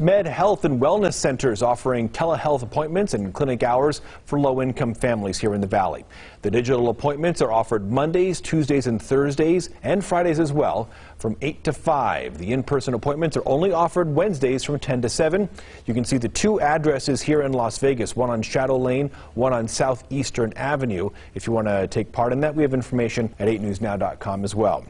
Med Health and Wellness Centers offering telehealth appointments and clinic hours for low-income families here in the Valley. The digital appointments are offered Mondays, Tuesdays, and Thursdays, and Fridays as well, from 8 to 5. The in-person appointments are only offered Wednesdays from 10 to 7. You can see the two addresses here in Las Vegas, one on Shadow Lane, one on Southeastern Avenue. If you want to take part in that, we have information at 8newsnow.com as well.